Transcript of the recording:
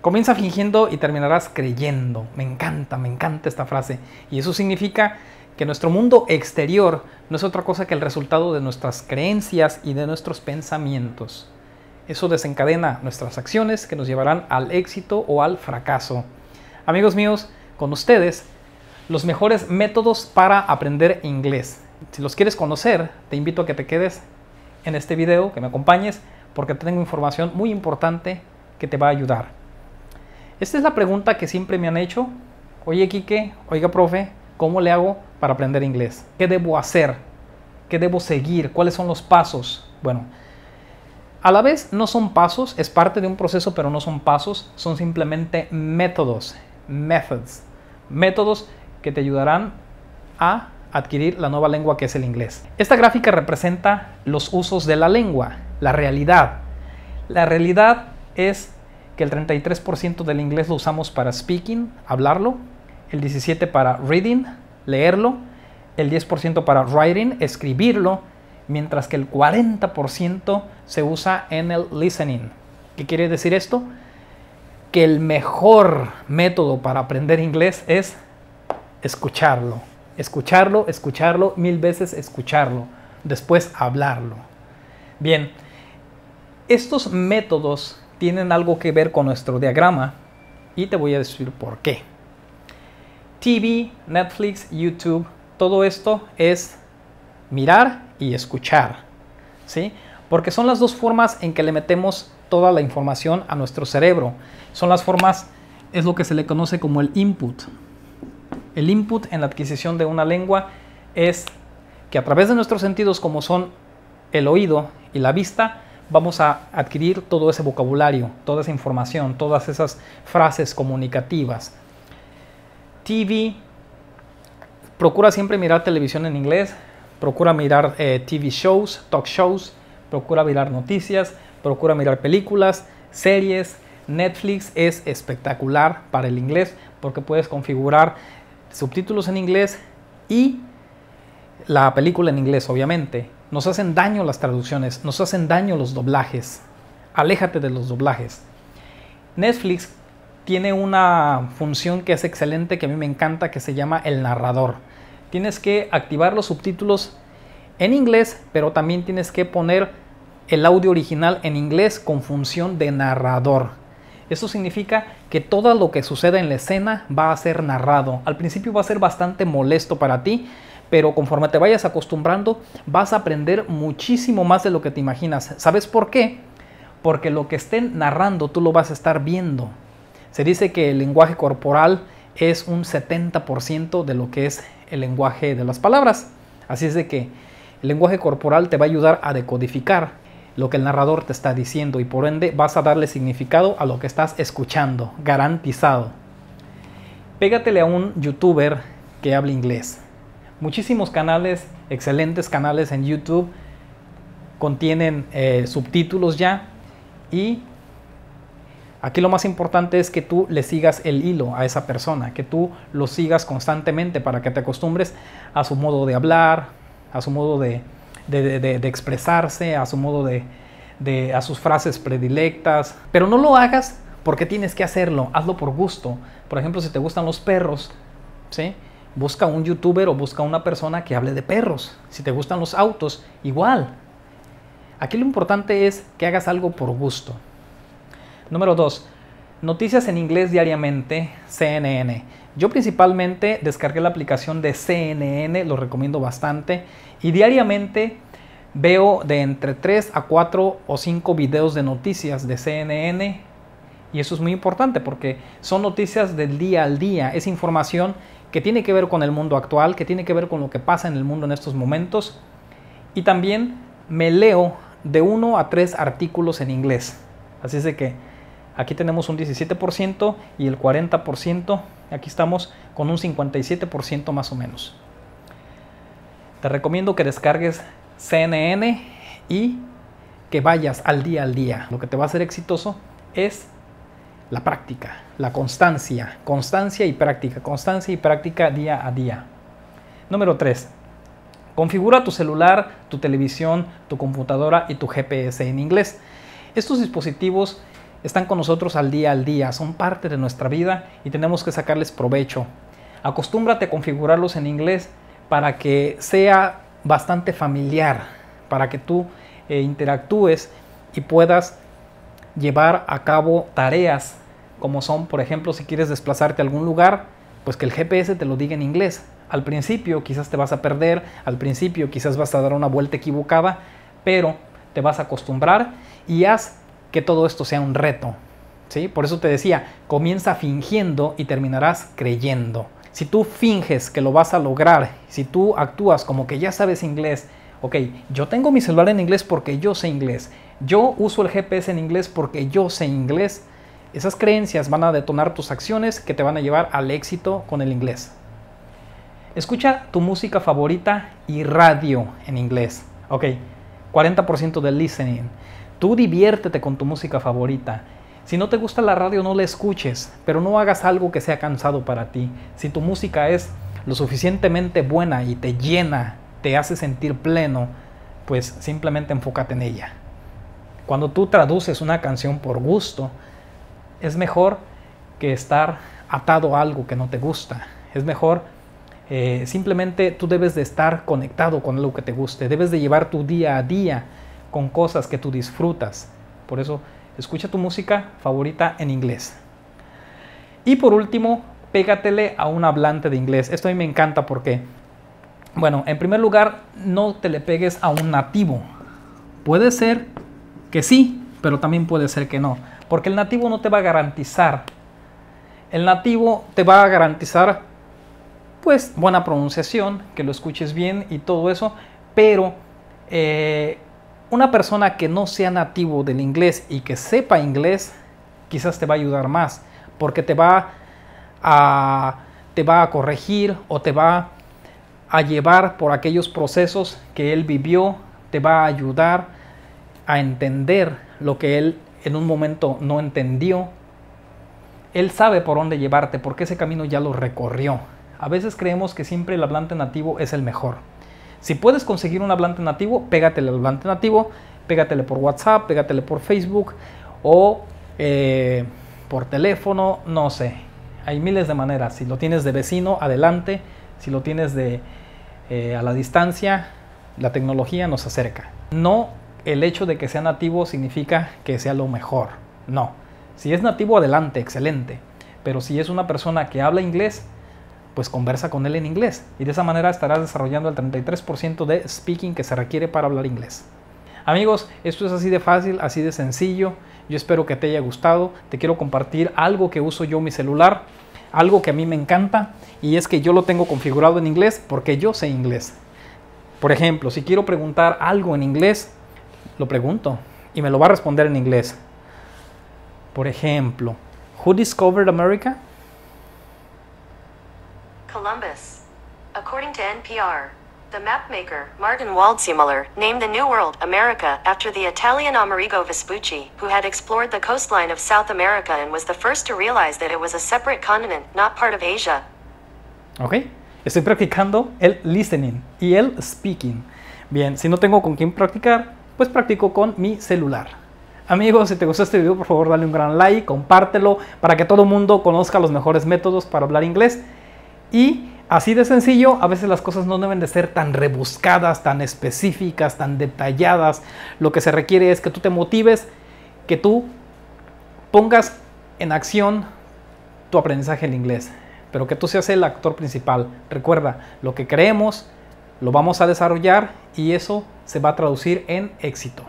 Comienza fingiendo y terminarás creyendo. Me encanta, me encanta esta frase. Y eso significa que nuestro mundo exterior no es otra cosa que el resultado de nuestras creencias y de nuestros pensamientos. Eso desencadena nuestras acciones que nos llevarán al éxito o al fracaso. Amigos míos, con ustedes, los mejores métodos para aprender inglés. Si los quieres conocer, te invito a que te quedes en este video, que me acompañes, porque tengo información muy importante que te va a ayudar. Esta es la pregunta que siempre me han hecho. Oye, Quique, oiga, profe, ¿cómo le hago para aprender inglés? ¿Qué debo hacer? ¿Qué debo seguir? ¿Cuáles son los pasos? Bueno, a la vez no son pasos, es parte de un proceso, pero no son pasos, son simplemente métodos, methods, métodos que te ayudarán a adquirir la nueva lengua que es el inglés. Esta gráfica representa los usos de la lengua, la realidad. La realidad es que el 33% del inglés lo usamos para speaking, hablarlo, el 17% para reading, leerlo, el 10% para writing, escribirlo, mientras que el 40% se usa en el listening. ¿Qué quiere decir esto? Que el mejor método para aprender inglés es escucharlo, escucharlo, escucharlo, mil veces escucharlo, después hablarlo. Bien, estos métodos tienen algo que ver con nuestro diagrama y te voy a decir por qué. TV, Netflix, YouTube, todo esto es mirar y escuchar, ¿sí? Porque son las dos formas en que le metemos toda la información a nuestro cerebro. Son las formas, es lo que se le conoce como el input. El input en la adquisición de una lengua es que a través de nuestros sentidos como son el oído y la vista, vamos a adquirir todo ese vocabulario, toda esa información, todas esas frases comunicativas. TV, procura siempre mirar televisión en inglés, procura mirar eh, TV shows, talk shows, procura mirar noticias, procura mirar películas, series. Netflix es espectacular para el inglés porque puedes configurar subtítulos en inglés y la película en inglés, obviamente. Nos hacen daño las traducciones, nos hacen daño los doblajes. Aléjate de los doblajes. Netflix tiene una función que es excelente, que a mí me encanta, que se llama el narrador. Tienes que activar los subtítulos en inglés, pero también tienes que poner el audio original en inglés con función de narrador. eso significa que todo lo que suceda en la escena va a ser narrado. Al principio va a ser bastante molesto para ti, pero conforme te vayas acostumbrando vas a aprender muchísimo más de lo que te imaginas. ¿Sabes por qué? Porque lo que estén narrando tú lo vas a estar viendo. Se dice que el lenguaje corporal es un 70% de lo que es el lenguaje de las palabras. Así es de que el lenguaje corporal te va a ayudar a decodificar lo que el narrador te está diciendo y por ende vas a darle significado a lo que estás escuchando, garantizado. Pégatele a un youtuber que hable inglés Muchísimos canales, excelentes canales en YouTube, contienen eh, subtítulos ya y Aquí lo más importante es que tú le sigas el hilo a esa persona, que tú lo sigas constantemente para que te acostumbres a su modo de hablar, a su modo de, expresarse, a su modo de, a sus frases predilectas. Pero no lo hagas porque tienes que hacerlo, hazlo por gusto. Por ejemplo, si te gustan los perros, ¿sí? busca un youtuber o busca una persona que hable de perros. Si te gustan los autos, igual. Aquí lo importante es que hagas algo por gusto. Número 2. Noticias en inglés diariamente, CNN. Yo principalmente descargué la aplicación de CNN, lo recomiendo bastante. Y diariamente veo de entre 3 a 4 o 5 videos de noticias de CNN. Y eso es muy importante porque son noticias del día al día. Es información que tiene que ver con el mundo actual, que tiene que ver con lo que pasa en el mundo en estos momentos. Y también me leo de uno a tres artículos en inglés. Así es de que aquí tenemos un 17% y el 40%, aquí estamos con un 57% más o menos. Te recomiendo que descargues CNN y que vayas al día al día. Lo que te va a hacer exitoso es la práctica, la constancia, constancia y práctica, constancia y práctica día a día. Número 3. Configura tu celular, tu televisión, tu computadora y tu GPS en inglés. Estos dispositivos están con nosotros al día al día, son parte de nuestra vida y tenemos que sacarles provecho. Acostúmbrate a configurarlos en inglés para que sea bastante familiar, para que tú eh, interactúes y puedas llevar a cabo tareas, como son, por ejemplo, si quieres desplazarte a algún lugar, pues que el GPS te lo diga en inglés. Al principio quizás te vas a perder, al principio quizás vas a dar una vuelta equivocada, pero te vas a acostumbrar y haz que todo esto sea un reto. ¿sí? Por eso te decía, comienza fingiendo y terminarás creyendo. Si tú finges que lo vas a lograr, si tú actúas como que ya sabes inglés, ok, yo tengo mi celular en inglés porque yo sé inglés, yo uso el GPS en inglés porque yo sé inglés. Esas creencias van a detonar tus acciones que te van a llevar al éxito con el inglés. Escucha tu música favorita y radio en inglés. Ok, 40% del listening. Tú diviértete con tu música favorita. Si no te gusta la radio, no la escuches, pero no hagas algo que sea cansado para ti. Si tu música es lo suficientemente buena y te llena te hace sentir pleno, pues simplemente enfócate en ella. Cuando tú traduces una canción por gusto, es mejor que estar atado a algo que no te gusta. Es mejor eh, simplemente tú debes de estar conectado con lo que te guste. Debes de llevar tu día a día con cosas que tú disfrutas. Por eso, escucha tu música favorita en inglés. Y por último, pégatele a un hablante de inglés. Esto a mí me encanta porque bueno, en primer lugar, no te le pegues a un nativo. Puede ser que sí, pero también puede ser que no. Porque el nativo no te va a garantizar. El nativo te va a garantizar, pues, buena pronunciación, que lo escuches bien y todo eso. Pero eh, una persona que no sea nativo del inglés y que sepa inglés, quizás te va a ayudar más. Porque te va a, te va a corregir o te va a a llevar por aquellos procesos que él vivió, te va a ayudar a entender lo que él en un momento no entendió. Él sabe por dónde llevarte, porque ese camino ya lo recorrió. A veces creemos que siempre el hablante nativo es el mejor. Si puedes conseguir un hablante nativo, pégatele al hablante nativo, pégatele por WhatsApp, pégatele por Facebook o eh, por teléfono, no sé. Hay miles de maneras. Si lo tienes de vecino, adelante si lo tienes de, eh, a la distancia, la tecnología nos acerca. No el hecho de que sea nativo significa que sea lo mejor. No. Si es nativo, adelante, excelente. Pero si es una persona que habla inglés, pues conversa con él en inglés. Y de esa manera estarás desarrollando el 33% de speaking que se requiere para hablar inglés. Amigos, esto es así de fácil, así de sencillo. Yo espero que te haya gustado. Te quiero compartir algo que uso yo en mi celular algo que a mí me encanta y es que yo lo tengo configurado en inglés porque yo sé inglés. Por ejemplo, si quiero preguntar algo en inglés, lo pregunto y me lo va a responder en inglés. Por ejemplo, Who discovered America? Columbus, according to NPR. The mapmaker, Martin Waldseemuller, named the New World America after the Italian Amerigo Vespucci, who had explored the coastline of South America and was the first to realize that it was a separate continent, not part of Asia. Ok, estoy practicando el listening y el speaking. Bien, si no tengo con quién practicar, pues practico con mi celular. Amigos, si te gustó este video, por favor dale un gran like, compártelo para que todo el mundo conozca los mejores métodos para hablar inglés y Así de sencillo, a veces las cosas no deben de ser tan rebuscadas, tan específicas, tan detalladas. Lo que se requiere es que tú te motives, que tú pongas en acción tu aprendizaje en inglés, pero que tú seas el actor principal. Recuerda, lo que creemos lo vamos a desarrollar y eso se va a traducir en éxito.